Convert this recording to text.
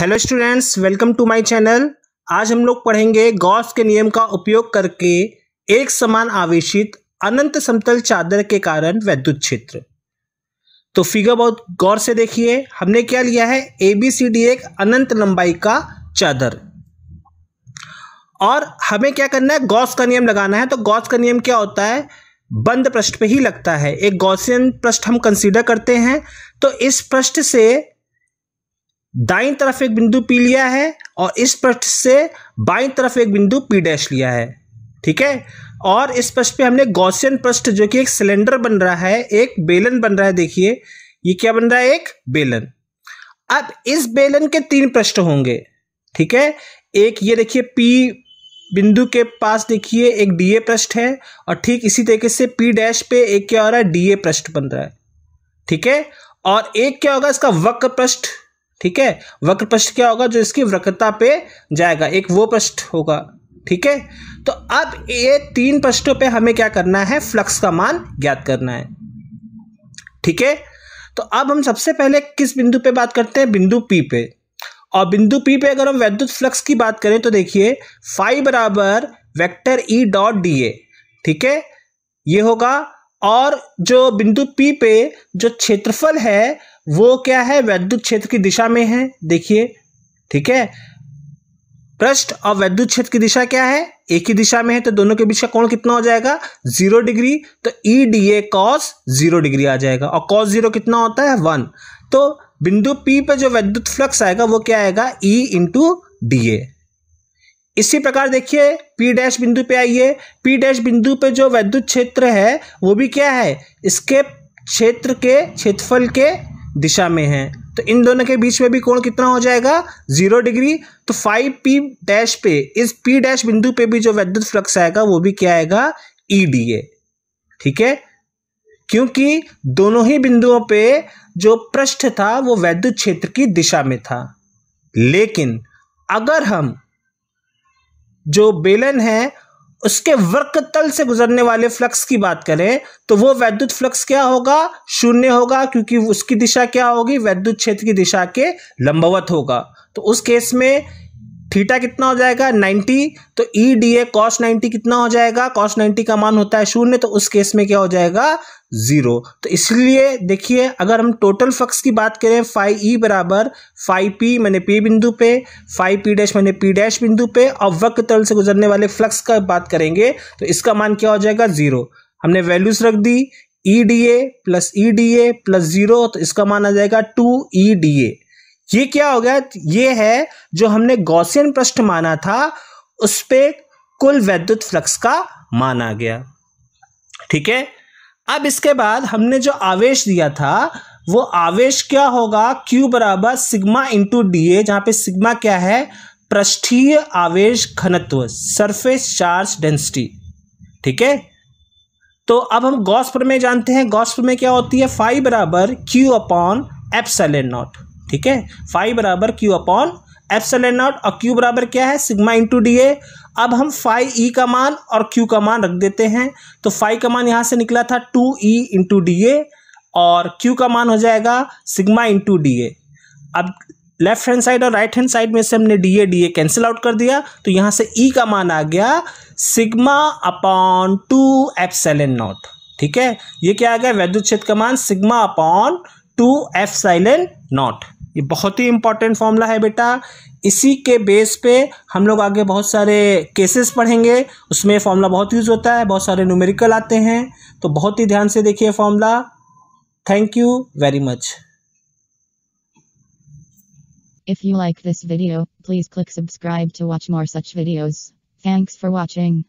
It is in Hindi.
hello students welcome to my channel आज हम लोग पढ़ेंगे गॉस के नियम का उपयोग करके एक समान आवेशित अनंत समतल चादर के कारण वैद्युत क्षेत्र तो फिगर बहुत गौर से देखिए हमने क्या लिया है ए बी सी डी एक अनंत लंबाई का चादर और हमें क्या करना है गॉस का नियम लगाना है तो गॉस का नियम क्या होता है बंद पृष्ठ पे ही लगता है एक गौसियन पृष्ठ हम कंसिडर करते हैं तो इस पृष्ठ से दाईं तरफ एक बिंदु पी लिया है और इस पृष्ठ से बाईं तरफ एक बिंदु पी डैश लिया है ठीक है और इस पृष्ठ पे हमने गौसियन पृष्ठ जो कि एक सिलेंडर बन रहा है एक बेलन बन रहा है देखिए ये क्या बन रहा है एक बेलन अब इस बेलन के तीन पृष्ठ होंगे ठीक है एक ये देखिए पी बिंदु के पास देखिए एक डीए पृष्ठ है और ठीक इसी तरीके से पी डैश पे एक क्या हो रहा है डीए पृष्ठ बन रहा है ठीक है और एक क्या होगा इसका वक्र पृष्ठ ठीक है वक्र पृष्ठ क्या होगा जो इसकी वक्रता पे जाएगा एक वो पृष्ठ होगा ठीक है तो अब ये तीन पृष्ठों पे हमें क्या करना है फ्लक्स का मान ज्ञात करना है ठीक है तो अब हम सबसे पहले किस बिंदु पे बात करते हैं बिंदु पी पे और बिंदु पी पे अगर हम वैद्युत फ्लक्स की बात करें तो देखिए फाइव बराबर vector E e dot D A ठीक है ये होगा और जो बिंदु पी पे जो क्षेत्रफल है वो क्या है वैद्युत क्षेत्र की दिशा में है देखिए ठीक है पृष्ठ और वैद्युत क्षेत्र की दिशा क्या है एक ही दिशा में है तो दोनों के बीच का कोण कितना हो जाएगा जीरो डिग्री तो E D A cos zero degree आ जाएगा और कॉस जीरो कितना होता है वन तो बिंदु पी पर जो वैद्युत फ्लक्स आएगा वो क्या आएगा ई इंटू डी ए इसी प्रकार देखिए पी डैश बिंदु पे आइए पी डैश बिंदु पे जो वैद्युत क्षेत्र है वो भी क्या है इसके क्षेत्र के क्षेत्रफल के दिशा में है तो इन दोनों के बीच में भी कोण कितना हो जाएगा जीरो डिग्री तो फाइव पी डैश पे इस पी डैश बिंदु पे भी जो वैद्युत फ्लक्स आएगा वो भी क्या आएगा ई डी ए ठीक है क्योंकि दोनों ही बिंदुओं पे जो पृष्ठ था वो वैद्युत क्षेत्र की दिशा में था लेकिन अगर हम जो बेलन है उसके वर्क तल से गुजरने वाले फ्लक्स की बात करें तो वो वैद्युत फ्लक्स क्या होगा शून्य होगा क्योंकि उसकी दिशा क्या होगी वैद्युत क्षेत्र की दिशा के लंबवत होगा तो उस केस में थीटा कितना हो जाएगा 90 तो E D A cos ninety कितना हो जाएगा कॉस 90 का मान होता है शून्य तो उस केस में क्या हो जाएगा जीरो तो इसलिए देखिए अगर हम टोटल फ्लक्स की बात करें फाइव ई e बराबर फाइव पी मैंने पी बिंदु पे फाइव पी डैश मैंने पी डैश बिंदु पे और वक्र तल से गुजरने वाले फ्लक्स का बात करेंगे तो इसका मान क्या हो जाएगा जीरो हमने वैल्यूज रख दी E D A plus E D A plus zero तो इसका मान आ जाएगा टू ई डी ए ये क्या हो गया ये है जो हमने गौसियन पृष्ठ माना था उस पर कुल वैद्युत फ्लक्स का माना गया ठीक है अब इसके बाद हमने जो आवेश दिया था वो आवेश क्या होगा Q बराबर सिग्मा इंटू डी ए जहां पे सिग्मा क्या है पृष्ठीय आवेश घनत्व सरफेस चार्ज डेंसिटी ठीक है तो अब हम गॉस प्रमेय जानते हैं गॉस प्रमेय क्या होती है फाइव बराबर क्यू अपॉन एप्सलन नॉट ठीक है फाइव बराबर क्यू अपॉन एन नॉट और क्यू बराबर क्या है सिग्मा इंटू डी ए अब हम फाइव ई e का मान और क्यू का मान रख देते हैं तो फाइव का मान यहाँ से निकला था two E into D A और क्यू का मान हो जाएगा सिग्मा इंटू डी ए अब लेफ्ट हैंड साइड और राइट हैंड साइड में से हमने D A D A cancel out कर दिया तो यहाँ से ई e का मान आ गया sigma upon two N naught ठीक है ये क्या आ गया वैद्युत क्षेत्र का मान sigma upon two epsilon naught ये बहुत ही इंपॉर्टेंट फॉर्मूला है बेटा इसी के बेस पे हम लोग आगे बहुत सारे केसेस पढ़ेंगे उसमें फॉर्मूला बहुत यूज़ होता है बहुत सारे न्यूमेरिकल आते हैं तो बहुत ही ध्यान से देखिए formula thank you very much if you like this video please click subscribe to watch more such videos thanks for watching